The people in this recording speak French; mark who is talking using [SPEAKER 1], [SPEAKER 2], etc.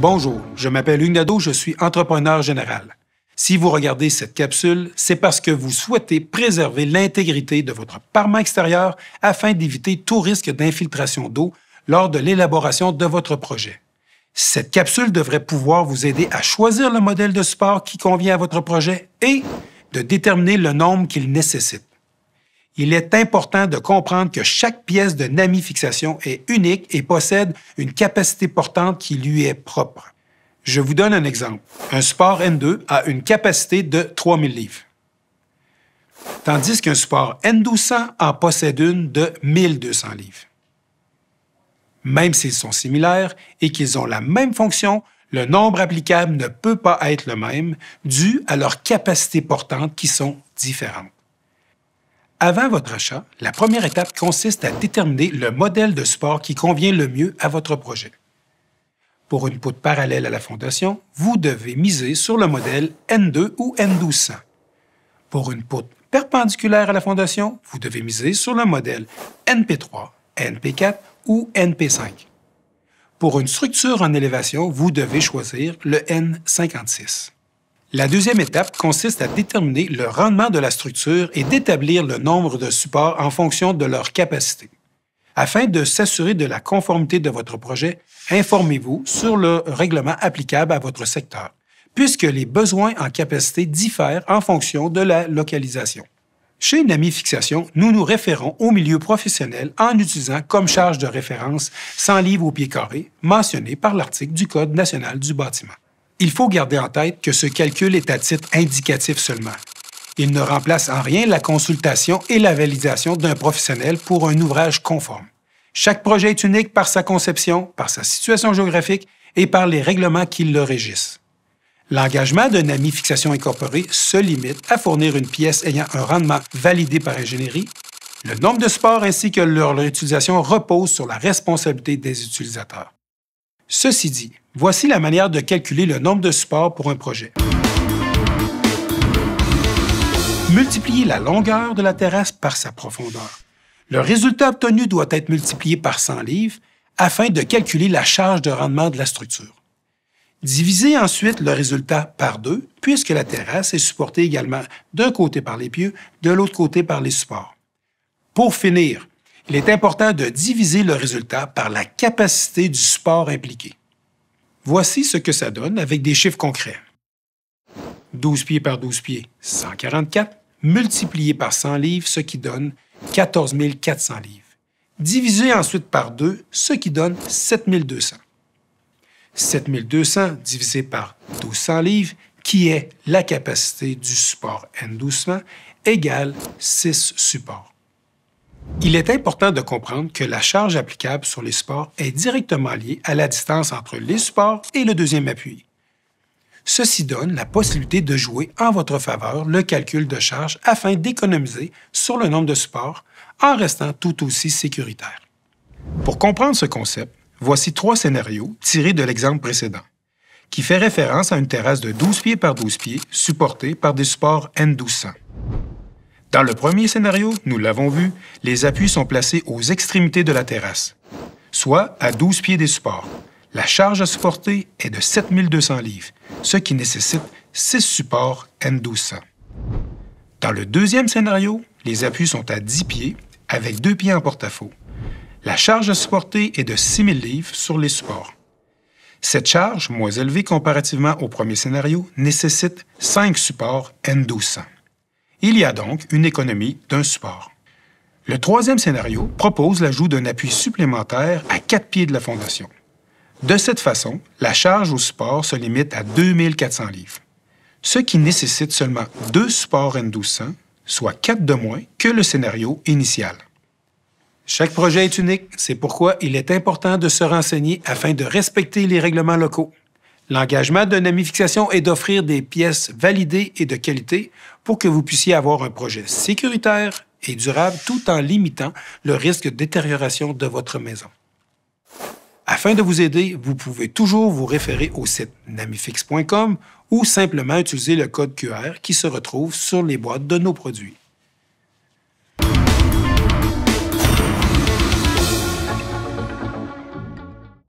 [SPEAKER 1] Bonjour, je m'appelle Hugues je suis entrepreneur général. Si vous regardez cette capsule, c'est parce que vous souhaitez préserver l'intégrité de votre parement extérieur afin d'éviter tout risque d'infiltration d'eau lors de l'élaboration de votre projet. Cette capsule devrait pouvoir vous aider à choisir le modèle de support qui convient à votre projet et de déterminer le nombre qu'il nécessite il est important de comprendre que chaque pièce de NAMI fixation est unique et possède une capacité portante qui lui est propre. Je vous donne un exemple. Un support N2 a une capacité de 3000 livres, tandis qu'un support N1200 en possède une de 1200 livres. Même s'ils sont similaires et qu'ils ont la même fonction, le nombre applicable ne peut pas être le même dû à leurs capacités portantes qui sont différentes. Avant votre achat, la première étape consiste à déterminer le modèle de sport qui convient le mieux à votre projet. Pour une poutre parallèle à la fondation, vous devez miser sur le modèle N2 ou N1200. Pour une poutre perpendiculaire à la fondation, vous devez miser sur le modèle NP3, NP4 ou NP5. Pour une structure en élévation, vous devez choisir le N56. La deuxième étape consiste à déterminer le rendement de la structure et d'établir le nombre de supports en fonction de leur capacité. Afin de s'assurer de la conformité de votre projet, informez-vous sur le règlement applicable à votre secteur, puisque les besoins en capacité diffèrent en fonction de la localisation. Chez Namifixation, Fixation, nous nous référons au milieu professionnel en utilisant comme charge de référence 100 livres au pied carré mentionné par l'article du Code national du bâtiment. Il faut garder en tête que ce calcul est à titre indicatif seulement. Il ne remplace en rien la consultation et la validation d'un professionnel pour un ouvrage conforme. Chaque projet est unique par sa conception, par sa situation géographique et par les règlements qui le régissent. L'engagement d'un ami fixation incorporée se limite à fournir une pièce ayant un rendement validé par ingénierie. Le nombre de sports ainsi que leur utilisation repose sur la responsabilité des utilisateurs. Ceci dit, Voici la manière de calculer le nombre de supports pour un projet. Multipliez la longueur de la terrasse par sa profondeur. Le résultat obtenu doit être multiplié par 100 livres afin de calculer la charge de rendement de la structure. Divisez ensuite le résultat par deux, puisque la terrasse est supportée également d'un côté par les pieux, de l'autre côté par les supports. Pour finir, il est important de diviser le résultat par la capacité du support impliqué. Voici ce que ça donne avec des chiffres concrets. 12 pieds par 12 pieds, 144, multiplié par 100 livres, ce qui donne 14 400 livres. Divisé ensuite par 2, ce qui donne 7200. 7200 divisé par 1200 livres, qui est la capacité du support N doucement, égale 6 supports. Il est important de comprendre que la charge applicable sur les supports est directement liée à la distance entre les supports et le deuxième appui. Ceci donne la possibilité de jouer en votre faveur le calcul de charge afin d'économiser sur le nombre de supports en restant tout aussi sécuritaire. Pour comprendre ce concept, voici trois scénarios tirés de l'exemple précédent, qui fait référence à une terrasse de 12 pieds par 12 pieds supportée par des supports N1200. Dans le premier scénario, nous l'avons vu, les appuis sont placés aux extrémités de la terrasse, soit à 12 pieds des supports. La charge à supporter est de 7200 livres, ce qui nécessite 6 supports N1200. Dans le deuxième scénario, les appuis sont à 10 pieds, avec 2 pieds en porte-à-faux. La charge à supporter est de 6000 livres sur les supports. Cette charge, moins élevée comparativement au premier scénario, nécessite 5 supports N1200. Il y a donc une économie d'un support. Le troisième scénario propose l'ajout d'un appui supplémentaire à quatre pieds de la fondation. De cette façon, la charge au support se limite à 2400 livres, ce qui nécessite seulement deux supports N1200, soit quatre de moins que le scénario initial. Chaque projet est unique, c'est pourquoi il est important de se renseigner afin de respecter les règlements locaux. L'engagement de Namifixation est d'offrir des pièces validées et de qualité pour que vous puissiez avoir un projet sécuritaire et durable tout en limitant le risque de détérioration de votre maison. Afin de vous aider, vous pouvez toujours vous référer au site namifix.com ou simplement utiliser le code QR qui se retrouve sur les boîtes de nos produits.